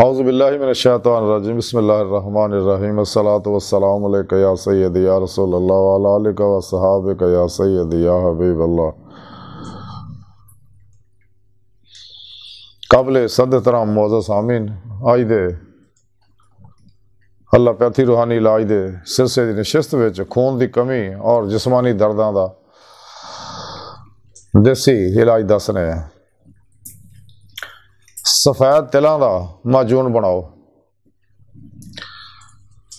اعوذ باللہ من الشیطان الرجیم بسم اللہ الرحمن الرحیم الصلاة والسلام علیکہ یا سید یا رسول اللہ وعلا علیکہ و صحابکہ یا سید یا حبیب اللہ قبل صد ترام موزہ سامین آئی دے اللہ پیتھی روحانی لائی دے سلسلے دی نشست وچ خون دی کمی اور جسمانی دردان دا دیسی علاج دسنے ہیں ਸਫੈਦ ਤਿਲਾਂ ਦਾ ਮਾਜੂਨ ਬਣਾਓ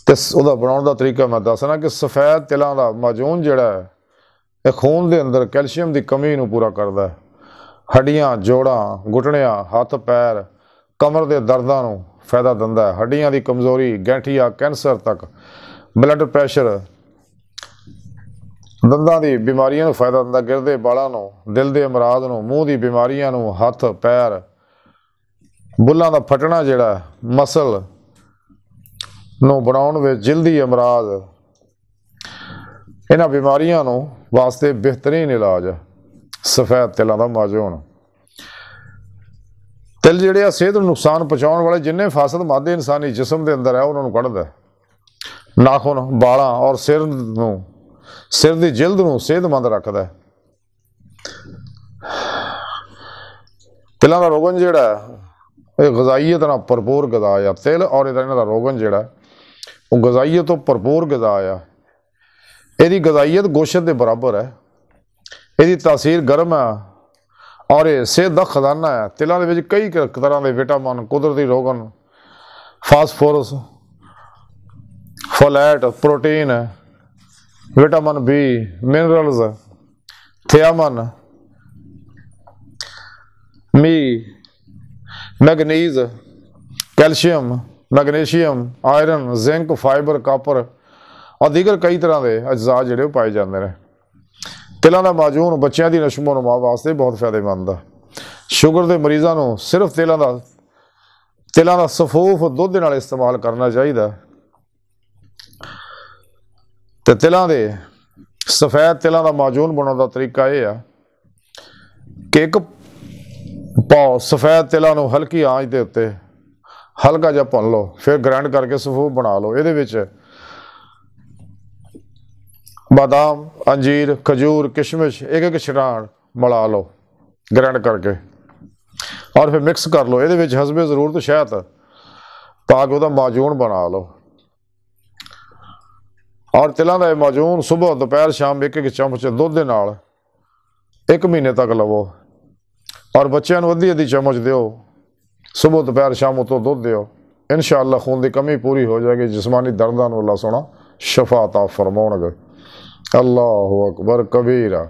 ਤੇ ਉਹਦਾ ਬਣਾਉਣ ਦਾ ਤਰੀਕਾ ਮੈਂ ਦੱਸਣਾ ਕਿ ਸਫੈਦ ਤਿਲਾਂ ਦਾ ਮਾਜੂਨ ਜਿਹੜਾ ਹੈ ਇਹ ਖੂਨ ਦੇ ਅੰਦਰ ਕੈਲਸ਼ੀਅਮ ਦੀ ਕਮੀ ਨੂੰ ਪੂਰਾ ਕਰਦਾ ਹੈ ਹੱਡੀਆਂ ਜੋੜਾਂ ਗੁਟਣਿਆਂ ਹੱਥ ਪੈਰ ਕਮਰ ਦੇ ਦਰਦਾਂ ਨੂੰ ਫਾਇਦਾ ਦਿੰਦਾ ਹੈ ਹੱਡੀਆਂ ਦੀ ਕਮਜ਼ੋਰੀ ਗੈਂਠੀਆ ਕੈਂਸਰ ਤੱਕ ਬਲੱਡ ਪ੍ਰੈਸ਼ਰ ਦੰਦਾਂ ਦੀ ਬਿਮਾਰੀਆਂ ਨੂੰ ਫਾਇਦਾ ਦਿੰਦਾ ਗਿਰਦੇ ਵਾਲਾਂ ਨੂੰ ਦਿਲ ਦੇ ਅਮਰਾਜ਼ ਨੂੰ ਮੂੰਹ ਦੀ ਬਿਮਾਰੀਆਂ ਨੂੰ ਹੱਥ ਪੈਰ ਬੁੱਲਾਂ ਦਾ ਫਟਣਾ ਜਿਹੜਾ ਮਸਲ ਨੂੰ ਬਣਾਉਣ ਵਿੱਚ ਜਲਦੀ ਅਮਰਾਜ਼ ਇਹਨਾਂ ਬਿਮਾਰੀਆਂ ਨੂੰ ਵਾਸਤੇ ਬਿਹਤਰੀਨ ਇਲਾਜ ਹੈ ਸਫੈਦ ਤਿਲਾਂ ਦਾ ਮਾਜੂਨ ਤਿਲ ਜਿਹੜੇ ਆ ਸਿਹਤ ਨੂੰ ਨੁਕਸਾਨ ਪਹੁੰਚਾਉਣ ਵਾਲੇ ਜਿੰਨੇ ਫਾਸਦ ਮਾਦੇ ਇਨਸਾਨੀ ਜਿਸਮ ਦੇ ਅੰਦਰ ਹੈ ਉਹਨਾਂ ਨੂੰ ਕੱਢਦਾ ਨਾਖੂਨ ਬਾਲਾਂ ਔਰ ਸਿਰ ਨੂੰ ਸਿਰ ਦੀ ਜਿਲਦ ਨੂੰ ਸਿਹਤਮੰਦ ਰੱਖਦਾ ਤਿਲਾਂ ਦਾ ਰੋਗਨ ਜਿਹੜਾ गजाइत ना भरपूर गजा आ तिल ਔਰ ਇਹਦਾ का ਰੋਗਨ ਜਿਹੜਾ ਉਹ ਗਜ਼ਾਈਅਤ ਤੋਂ ਭਰਪੂਰ ਗਜ਼ਾ ਆ ਇਹਦੀ ਗਜ਼ਾਈਅਤ ਗੋਸ਼ਤ ਦੇ ਬਰਾਬਰ ਹੈ ਇਹਦੀ ਤਾਸੀਰ ਗਰਮ ਹੈ ਔਰ ਇਹ ਸਿਹਤ ਦਾ ਖਜ਼ਾਨਾ ਹੈ ਤਿਲਾਂ ਦੇ ਵਿੱਚ ਕਈ ਤਰ੍ਹਾਂ ਦੇ ਵਿਟਾਮਿਨ ਕੁਦਰਤੀ ਰੋਗਨ phosphorus folate protein vitamin B minerals thiamine ਮੀ manganese calcium magnesium iron zinc fibre copper آدیگر کئی طرح کے اجزا جڑے وہ پائے جانے تلن کا معجون بچیا دی نشمو نما واسطے بہت فائدے مند ہے شوگر کے مریضوں کو صرف تلوں کا تلوں کا سفوف دھد استعمال کرنا چاہیے تو تلوں کے سفید تلن کا معجون بناؤ کا طریقہ یہ ہے کہ ک ਪਾਓ ਸਫੈਦ ਤਿਲਾਂ ਨੂੰ ਹਲਕੀ ਆਂਚ ਦੇ ਉੱਤੇ ਹਲਕਾ ਜਿਹਾ ਭੁੰਨ ਲਓ ਫਿਰ ਗ੍ਰਾਈਂਡ ਕਰਕੇ ਸਫੂ ਬਣਾ ਲਓ ਇਹਦੇ ਵਿੱਚ ਬਾਦਾਮ ਅੰਜੀਰ ਖਜੂਰ ਕਿਸ਼ਮਿਸ਼ ਇੱਕ ਇੱਕ ਛੜਾਣ ਮਿਲਾ ਲਓ ਗ੍ਰਾਈਂਡ ਕਰਕੇ ਔਰ ਫਿਰ ਮਿਕਸ ਕਰ ਲਓ ਇਹਦੇ ਵਿੱਚ ਹਸਬੇ ਜ਼ਰੂਰਤ ਸ਼ਹਿਦ ਪਾ ਕੇ ਉਹਦਾ ਮਾਜੂਨ ਬਣਾ ਲਓ ਔਰ ਤਿਲਾਂ ਦਾ ਇਹ ਮਾਜੂਨ ਸਵੇਰ ਦੁਪਹਿਰ ਸ਼ਾਮ ਇੱਕ ਇੱਕ ਚਮਚ ਦੁੱਧ ਦੇ ਨਾਲ ਇੱਕ ਮਹੀਨੇ ਤੱਕ ਲਵੋ اور بچے ان ودی ادی چمچ دیو صبح دوپہر شام تو دو دیو انشاءاللہ خون دی کمی پوری ہو جائے گی جسمانی دردان نے اللہ سونا شفات آ فرماؤں گا اللہ اکبر کبیرہ